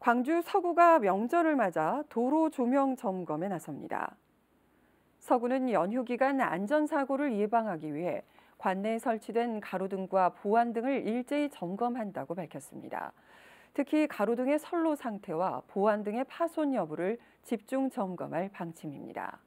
광주 서구가 명절을 맞아 도로 조명 점검에 나섭니다. 서구는 연휴 기간 안전사고를 예방하기 위해 관내에 설치된 가로등과 보안 등을 일제히 점검한다고 밝혔습니다. 특히 가로등의 선로 상태와 보안 등의 파손 여부를 집중 점검할 방침입니다.